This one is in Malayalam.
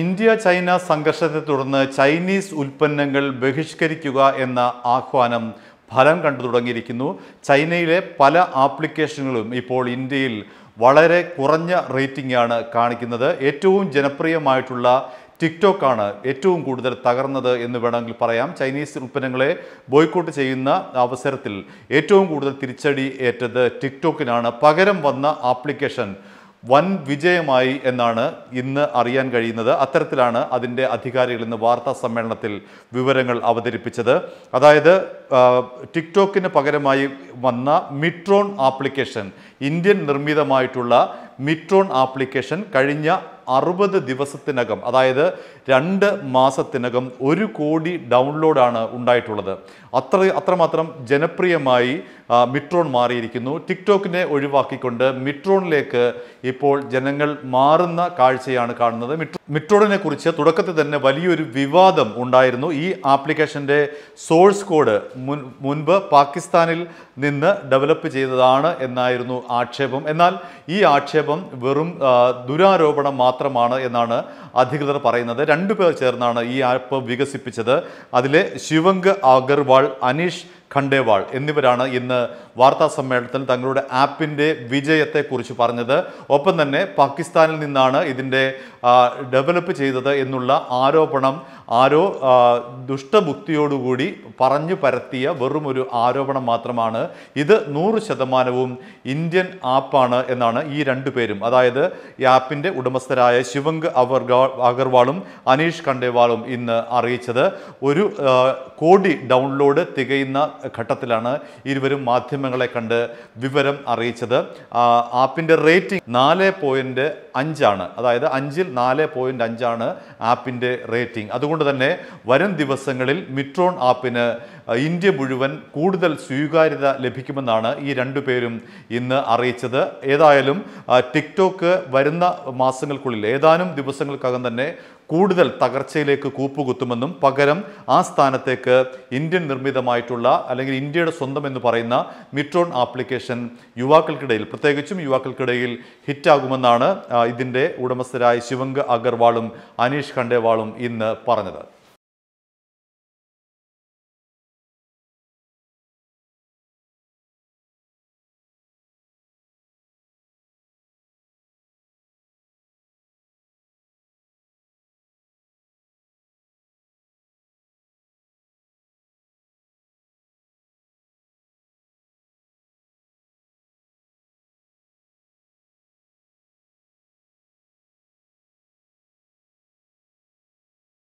ഇന്ത്യ ചൈന സംഘർഷത്തെ തുടർന്ന് ചൈനീസ് ഉൽപ്പന്നങ്ങൾ ബഹിഷ്കരിക്കുക എന്ന ആഹ്വാനം ഫലം കണ്ടു തുടങ്ങിയിരിക്കുന്നു ചൈനയിലെ പല ആപ്ലിക്കേഷനുകളും ഇപ്പോൾ ഇന്ത്യയിൽ വളരെ കുറഞ്ഞ റേറ്റിംഗാണ് കാണിക്കുന്നത് ഏറ്റവും ജനപ്രിയമായിട്ടുള്ള ടിക്ടോക്ക് ആണ് ഏറ്റവും കൂടുതൽ തകർന്നത് എന്ന് വേണമെങ്കിൽ പറയാം ചൈനീസ് ഉൽപ്പന്നങ്ങളെ ബോയ്ക്കോട്ട് ചെയ്യുന്ന അവസരത്തിൽ ഏറ്റവും കൂടുതൽ തിരിച്ചടി ഏറ്റത് ടിക്ടോക്കിനാണ് പകരം വന്ന ആപ്ലിക്കേഷൻ വൻ വിജയമായി എന്നാണ് ഇന്ന് അറിയാൻ കഴിയുന്നത് അത്തരത്തിലാണ് അതിൻ്റെ അധികാരികൾ ഇന്ന് വാർത്താ സമ്മേളനത്തിൽ വിവരങ്ങൾ അവതരിപ്പിച്ചത് അതായത് ടിക്ടോക്കിന് പകരമായി വന്ന മിട്രോൺ ആപ്ലിക്കേഷൻ ഇന്ത്യൻ നിർമ്മിതമായിട്ടുള്ള മിട്രോൺ ആപ്ലിക്കേഷൻ കഴിഞ്ഞ അറുപത് ദിവസത്തിനകം അതായത് രണ്ട് മാസത്തിനകം ഒരു കോടി ഡൗൺലോഡാണ് ഉണ്ടായിട്ടുള്ളത് അത്ര അത്രമാത്രം ജനപ്രിയമായി മിട്രോൺ മാറിയിരിക്കുന്നു ടിക്ടോക്കിനെ ഒഴിവാക്കിക്കൊണ്ട് മിട്രോണിലേക്ക് ഇപ്പോൾ ജനങ്ങൾ മാറുന്ന കാഴ്ചയാണ് കാണുന്നത് മിട്രോണിനെ കുറിച്ച് തുടക്കത്തിൽ തന്നെ വലിയൊരു വിവാദം ഉണ്ടായിരുന്നു ഈ ആപ്ലിക്കേഷൻ്റെ സോഴ്സ് കോഡ് മുൻ മുൻപ് പാകിസ്ഥാനിൽ നിന്ന് ഡെവലപ്പ് ചെയ്തതാണ് എന്നായിരുന്നു ആക്ഷേപം എന്നാൽ ഈ ആക്ഷേപം വെറും ദുരാരോപണം മാത്രമാണ് എന്നാണ് അധികൃതർ പറയുന്നത് രണ്ടു പേർ ചേർന്നാണ് ഈ ആപ്പ് വികസിപ്പിച്ചത് അതിലെ ശിവങ്ക് അഗർവാൾ അനീഷ് ഖണ്ടേവാൾ എന്നിവരാണ് ഇന്ന് വാർത്താ സമ്മേളനത്തിൽ തങ്ങളുടെ ആപ്പിൻ്റെ വിജയത്തെക്കുറിച്ച് പറഞ്ഞത് ഒപ്പം തന്നെ പാകിസ്ഥാനിൽ നിന്നാണ് ഇതിൻ്റെ ഡെവലപ്പ് ചെയ്തത് എന്നുള്ള ആരോപണം ആരോ ദുഷ്ടബുക്തിയോടുകൂടി പറഞ്ഞു പരത്തിയ വെറും ഒരു ആരോപണം മാത്രമാണ് ഇത് നൂറ് ശതമാനവും ഇന്ത്യൻ ആപ്പാണ് എന്നാണ് ഈ രണ്ടു പേരും അതായത് ഈ ആപ്പിൻ്റെ ഉടമസ്ഥരായ ശിവങ്ക് അവർഗാ അഗർവാളും അനീഷ് കണ്ടേവാളും ഇന്ന് അറിയിച്ചത് ഒരു കോടി ഡൗൺലോഡ് തികയുന്ന ഘട്ടത്തിലാണ് ഇരുവരും മാധ്യമങ്ങളെ കണ്ട് വിവരം അറിയിച്ചത് ആപ്പിൻ്റെ റേറ്റിംഗ് നാല് പോയിൻറ്റ് അഞ്ചാണ് അതായത് അഞ്ചിൽ നാല് പോയിൻറ്റ് അഞ്ചാണ് ആപ്പിൻ്റെ റേറ്റിംഗ് അതുകൊണ്ട് അതുകൊണ്ട് തന്നെ വരും ദിവസങ്ങളിൽ മിട്രോൺ ആപ്പിന് ഇന്ത്യ മുഴുവൻ കൂടുതൽ സ്വീകാര്യത ലഭിക്കുമെന്നാണ് ഈ രണ്ടു പേരും ഇന്ന് അറിയിച്ചത് ഏതായാലും ടിക്ടോക്ക് വരുന്ന മാസങ്ങൾക്കുള്ളിൽ ഏതാനും ദിവസങ്ങൾക്കകം തന്നെ കൂടുതൽ തകർച്ചയിലേക്ക് കൂപ്പുകുത്തുമെന്നും പകരം ആ സ്ഥാനത്തേക്ക് ഇന്ത്യൻ നിർമ്മിതമായിട്ടുള്ള അല്ലെങ്കിൽ ഇന്ത്യയുടെ സ്വന്തം എന്ന് പറയുന്ന മിട്രോൺ ആപ്ലിക്കേഷൻ യുവാക്കൾക്കിടയിൽ പ്രത്യേകിച്ചും യുവാക്കൾക്കിടയിൽ ഹിറ്റാകുമെന്നാണ് ഇതിൻ്റെ ഉടമസ്ഥരായ ശിവങ്ക് അഗർവാളും അനീഷ് ഖണ്ഡേവാളും ഇന്ന് പറഞ്ഞത്